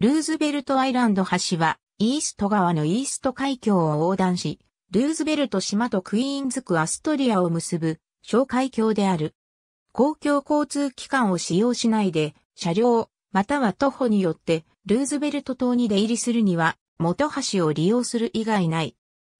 ルーズベルトアイランド橋は、イースト川のイースト海峡を横断し、ルーズベルト島とクイーンズ区アストリアを結ぶ、小海峡である。公共交通機関を使用しないで、車両、または徒歩によって、ルーズベルト島に出入りするには、元橋を利用する以外ない。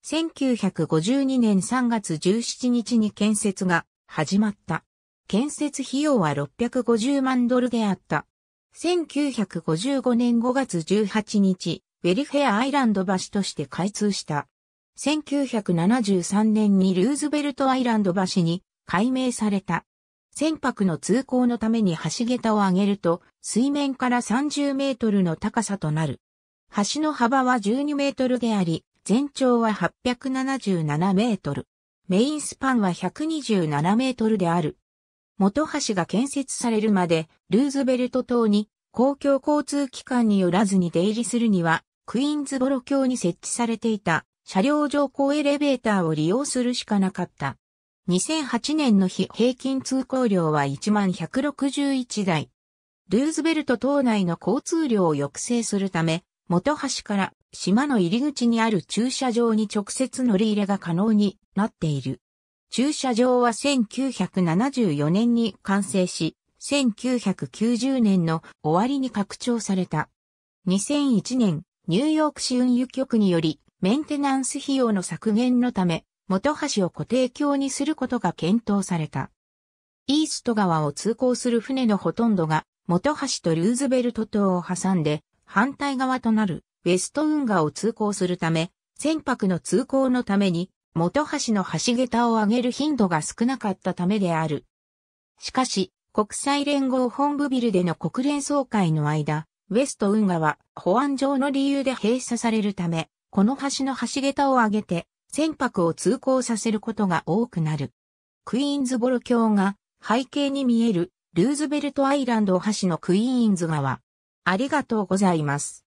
1952年3月17日に建設が始まった。建設費用は650万ドルであった。1955年5月18日、ウェルフェアアイランド橋として開通した。1973年にルーズベルトアイランド橋に改名された。船舶の通行のために橋桁を上げると、水面から30メートルの高さとなる。橋の幅は12メートルであり、全長は877メートル。メインスパンは127メートルである。元橋が建設されるまで、ルーズベルト島に公共交通機関によらずに出入りするには、クイーンズボロ橋に設置されていた車両乗降エレベーターを利用するしかなかった。2008年の日平均通行量は1161台。ルーズベルト島内の交通量を抑制するため、元橋から島の入り口にある駐車場に直接乗り入れが可能になっている。駐車場は1974年に完成し、1990年の終わりに拡張された。2001年、ニューヨーク市運輸局により、メンテナンス費用の削減のため、元橋を固定橋にすることが検討された。イースト川を通行する船のほとんどが、元橋とルーズベルト島を挟んで、反対側となるウェスト運河を通行するため、船舶の通行のために元橋の橋桁を上げる頻度が少なかったためである。しかし、国際連合本部ビルでの国連総会の間、ウェスト運河は保安上の理由で閉鎖されるため、この橋の橋桁を上げて船舶を通行させることが多くなる。クイーンズボロ橋が背景に見えるルーズベルトアイランド橋のクイーンズ川。ありがとうございます。